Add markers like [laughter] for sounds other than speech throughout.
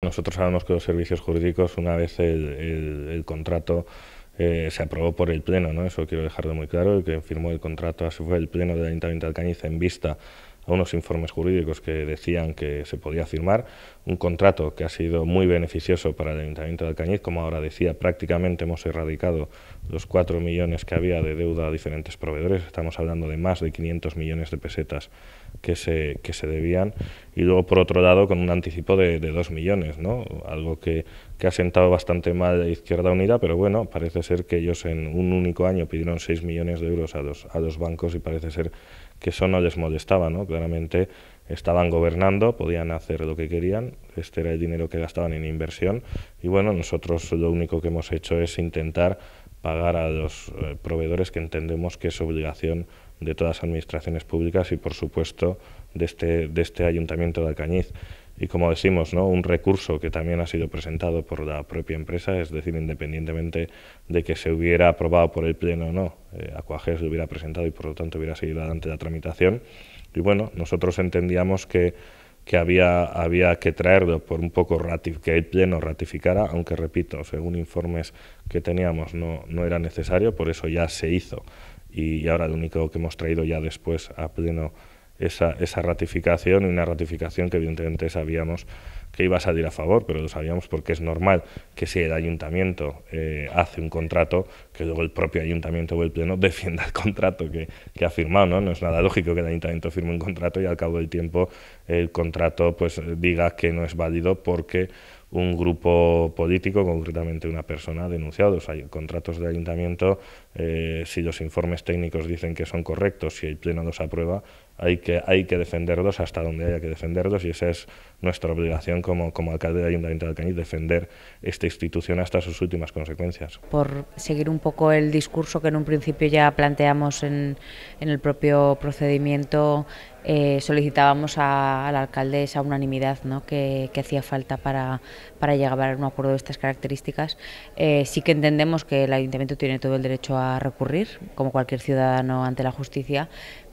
Nosotros sabemos que los servicios jurídicos, una vez el, contrato eh, se aprobó por el Pleno, ¿no? eso quiero dejarlo muy claro, el que firmó el contrato fue el Pleno del Ayuntamiento de Alcañiz en vista unos informes jurídicos que decían que se podía firmar un contrato que ha sido muy beneficioso para el Ayuntamiento de Alcañiz, como ahora decía, prácticamente hemos erradicado los 4 millones que había de deuda a diferentes proveedores, estamos hablando de más de 500 millones de pesetas que se, que se debían, y luego por otro lado con un anticipo de, de 2 millones, ¿no? algo que que ha sentado bastante mal a Izquierda Unida, pero bueno, parece ser que ellos en un único año pidieron 6 millones de euros a dos, a bancos y parece ser que eso no les molestaba, ¿no? Claramente estaban gobernando, podían hacer lo que querían, este era el dinero que gastaban en inversión y bueno, nosotros lo único que hemos hecho es intentar pagar a los eh, proveedores que entendemos que es obligación de todas las administraciones públicas y por supuesto de este, de este ayuntamiento de Alcañiz y como decimos, ¿no? un recurso que también ha sido presentado por la propia empresa, es decir, independientemente de que se hubiera aprobado por el Pleno o no, eh, Acuajes lo hubiera presentado y por lo tanto hubiera seguido adelante la tramitación. Y bueno, nosotros entendíamos que, había, que traerlo por un poco que el Pleno ratificara, aunque repito, según informes que teníamos no, no era necesario, por eso ya se hizo y ahora lo único que hemos traído ya después a Pleno esa, ratificación y una ratificación que evidentemente sabíamos que iba a salir a favor, pero lo sabíamos porque es normal que si el ayuntamiento eh, hace un contrato, que luego el propio ayuntamiento o el pleno [laughs] defienda el contrato que, ha firmado, ¿no? No es nada lógico que el ayuntamiento firme un contrato y al cabo del tiempo el contrato pues diga que no es válido porque un grupo político, concretamente una persona, ha denunciado. O hay contratos de ayuntamiento, eh, si los informes técnicos dicen que son correctos, y el Pleno los aprueba, hay que, hay que defenderlos hasta donde haya que defenderlos y esa es nuestra obligación como, alcalde del Ayuntamiento de Alcañiz, defender esta institución hasta sus últimas consecuencias. Por seguir un poco el discurso que en un principio ya planteamos en, el propio procedimiento, eh, solicitábamos al alcalde esa unanimidad que, hacía falta para, llegar a un acuerdo de estas características. Eh, sí que entendemos que el ayuntamiento tiene todo el derecho a recurrir, como cualquier ciudadano ante la justicia,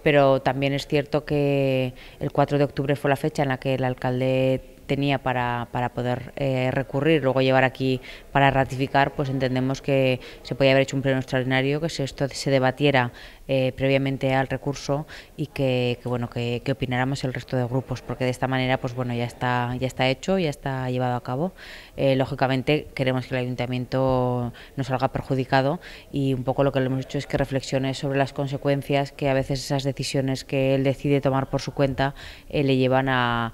pero también es cierto que el 4 de octubre fue la fecha en la que el alcalde tenía para, para poder eh, recurrir, luego llevar aquí para ratificar, pues entendemos que se podía haber hecho un pleno extraordinario, que si esto se debatiera eh, previamente al recurso y que, bueno que, opináramos el resto de grupos porque de esta manera pues bueno ya está ya está hecho ya está llevado a cabo eh, lógicamente queremos que el ayuntamiento no salga perjudicado y un poco lo que le hemos hecho es que reflexione sobre las consecuencias que a veces esas decisiones que él decide tomar por su cuenta eh, le llevan a,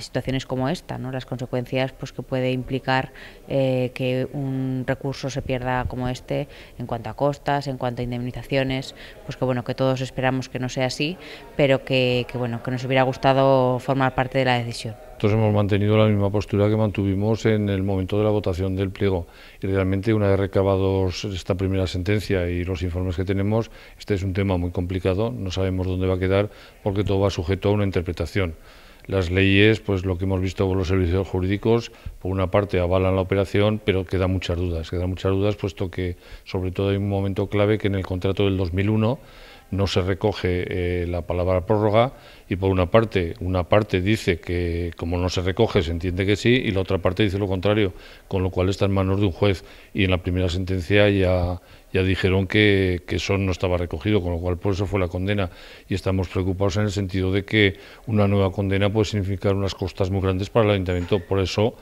situaciones como esta no las consecuencias pues que puede implicar que un recurso se pierda como este en cuanto a costas en cuanto a indemnizaciones pues que bueno, que todos esperamos que no sea así, pero que, bueno, que nos hubiera gustado formar parte de la decisión. Nosotros hemos mantenido la misma postura que mantuvimos en el momento de la votación del pliego y realmente una vez recabados esta primera sentencia y los informes que tenemos, este es un tema muy complicado, no sabemos dónde va a quedar porque todo va sujeto a una interpretación. Las leyes, pues lo que hemos visto con los servicios jurídicos, por una parte avalan la operación, pero quedan muchas dudas. Quedan muchas dudas, puesto que sobre todo hay un momento clave que en el contrato del 2001 no se recoge eh, la palabra prórroga y por una parte, una parte dice que como no se recoge se entiende que sí y la otra parte dice lo contrario, con lo cual está en manos de un juez y en la primera sentencia ya, ya dijeron que, que eso no estaba recogido, con lo cual por eso fue la condena y estamos preocupados en el sentido de que una nueva condena puede significar unas costas muy grandes para el ayuntamiento, por eso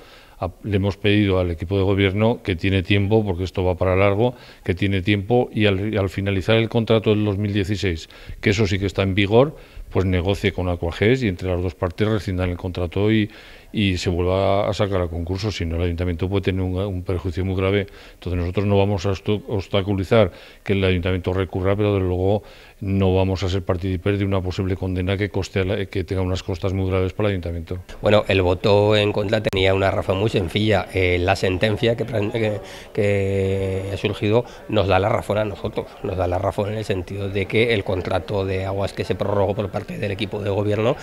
le hemos pedido al equipo de gobierno que tiene tiempo, porque esto va para largo, que tiene tiempo y al, finalizar el contrato del 2016, que eso sí que está en vigor, pues negocie con Aquages y entre las dos partes rescindan el contrato y, y se vuelva a sacar a concurso, si no el ayuntamiento puede tener un, perjuicio muy grave. Entonces nosotros no vamos a obstaculizar que el ayuntamiento recurra, pero desde luego no vamos a ser partícipes de una posible condena que, coste que tenga unas costas muy graves para el ayuntamiento. Bueno, el voto en contra tenía una razón muy sencilla. Eh, la sentencia que, que, ha surgido nos da la razón a nosotros, nos da la razón en el sentido de que el contrato de aguas que se prorrogó por parte del equipo de gobierno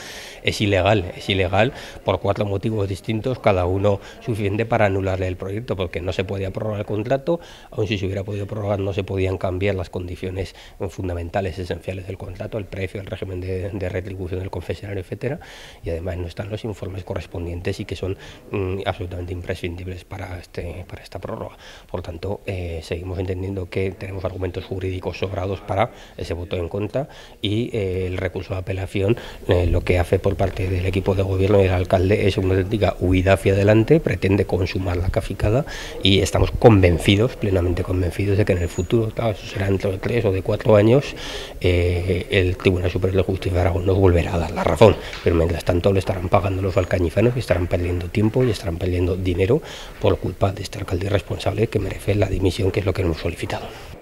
es ilegal, es ilegal por cuatro motivos motivos distintos, cada uno suficiente para anularle el proyecto, porque no se podía prorrogar el contrato, aun si se hubiera podido prorrogar no se podían cambiar las condiciones fundamentales, esenciales del contrato, el precio, el régimen de, retribución del confesionario, etcétera, y además no están los informes correspondientes y que son mm, absolutamente imprescindibles para, este, para esta prórroga. Por tanto, eh, seguimos entendiendo que tenemos argumentos jurídicos sobrados para ese voto en contra y eh, el recurso de apelación eh, lo que hace por parte del equipo de gobierno y del alcalde es un una auténtica huida hacia adelante, pretende consumar la caficada y estamos convencidos, plenamente convencidos, de que en el futuro, eso será dentro de tres o de cuatro años, eh, el Tribunal Superior de Justicia de Aragón nos volverá a dar la razón. Pero mientras tanto lo estarán pagando los alcañifanos y estarán perdiendo tiempo y estarán perdiendo dinero por culpa de este alcalde irresponsable que merece la dimisión, que es lo que hemos solicitado.